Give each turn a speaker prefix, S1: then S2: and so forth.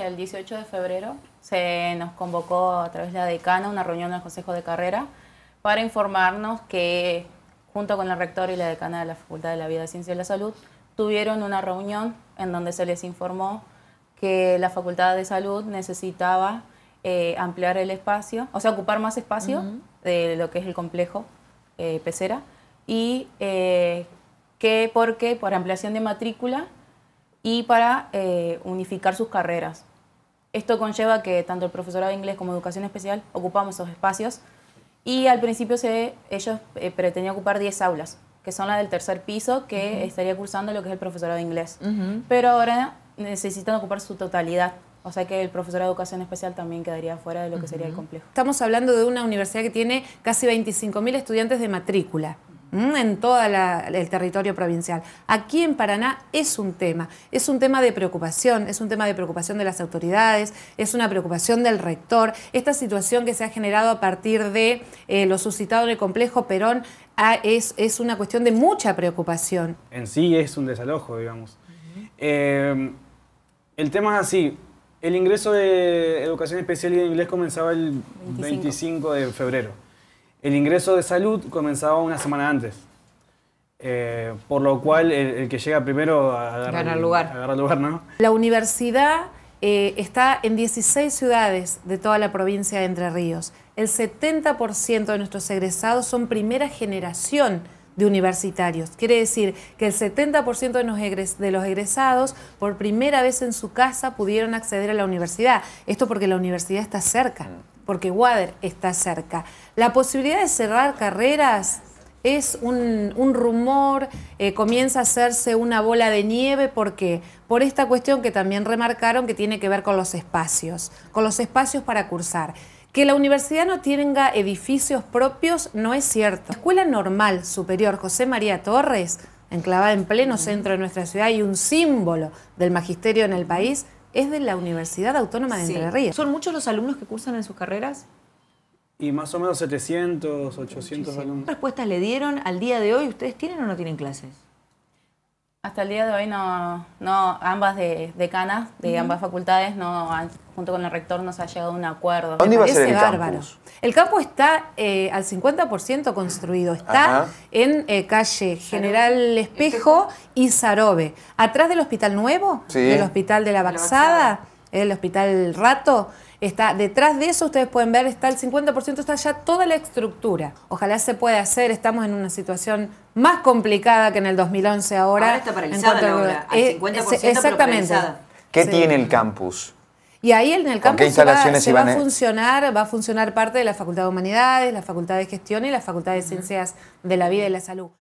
S1: El 18 de febrero se nos convocó a través de la decana una reunión del Consejo de Carrera para informarnos que junto con el rector y la decana de la Facultad de la Vida, Ciencia y la Salud tuvieron una reunión en donde se les informó que la Facultad de Salud necesitaba eh, ampliar el espacio, o sea, ocupar más espacio de lo que es el complejo eh, Pecera y eh, que porque por ampliación de matrícula y para eh, unificar sus carreras esto conlleva que tanto el profesorado de inglés como educación especial ocupamos esos espacios y al principio se, ellos eh, pretendían ocupar 10 aulas, que son las del tercer piso que estaría cursando lo que es el profesorado de inglés. Pero ahora necesitan ocupar su totalidad. O sea que el profesorado de educación especial también quedaría fuera de lo que sería el complejo.
S2: Estamos hablando de una universidad que tiene casi 25.000 estudiantes de matrícula. Mm, en todo el territorio provincial. Aquí en Paraná es un tema, es un tema de preocupación, es un tema de preocupación de las autoridades, es una preocupación del rector. Esta situación que se ha generado a partir de eh, lo suscitado en el complejo Perón ah, es, una cuestión de mucha preocupación.
S3: En sí es un desalojo, digamos. Eh, el tema es así. El ingreso de educación especial y de inglés comenzaba el 25 de febrero. El ingreso de salud comenzaba una semana antes. Eh, por lo cual el, que llega primero agarra, el lugar.
S2: La universidad eh, está en 16 ciudades de toda la provincia de Entre Ríos. El 70% de nuestros egresados son primera generación de universitarios. Quiere decir que el 70% de los egresados por primera vez en su casa pudieron acceder a la universidad. Esto porque la universidad está cerca. Mm porque Wader está cerca. La posibilidad de cerrar carreras es un, rumor, eh, comienza a hacerse una bola de nieve, ¿por qué? Por esta cuestión que también remarcaron que tiene que ver con los espacios, con los espacios para cursar. Que la universidad no tenga edificios propios no es cierto. La Escuela Normal Superior José María Torres, enclavada en pleno centro de nuestra ciudad y un símbolo del magisterio en el país, es de la Universidad Autónoma de Entre Ríos. ¿Son muchos los alumnos que cursan en sus carreras?
S3: Y más o menos 700, 800 alumnos. ¿Qué respuestas le dieron al día de hoy? ¿Ustedes tienen o no tienen clases?
S1: Hasta el día de hoy no, no ambas decanas de ambas facultades no junto con el rector nos ha llegado a un acuerdo. ¿Dónde iba a ser el bárbaro. El campus está
S2: eh, al 50% construido. Está en eh, calle General Espejo y Sarobe. Atrás del Hospital Nuevo, del Hospital de la Baxada, el Hospital Rato, Está detrás de eso, ustedes pueden ver, está el 50%, está ya toda la estructura. Ojalá se pueda hacer, estamos en una situación más complicada que en el 2011 ahora. Ahora está al 50% eh, exactamente.
S3: ¿Qué tiene el campus?
S2: Y ahí en el campus se va, va a funcionar, va a funcionar parte de la Facultad de Humanidades, la Facultad de Gestión y la Facultad de Ciencias de la Vida y la Salud.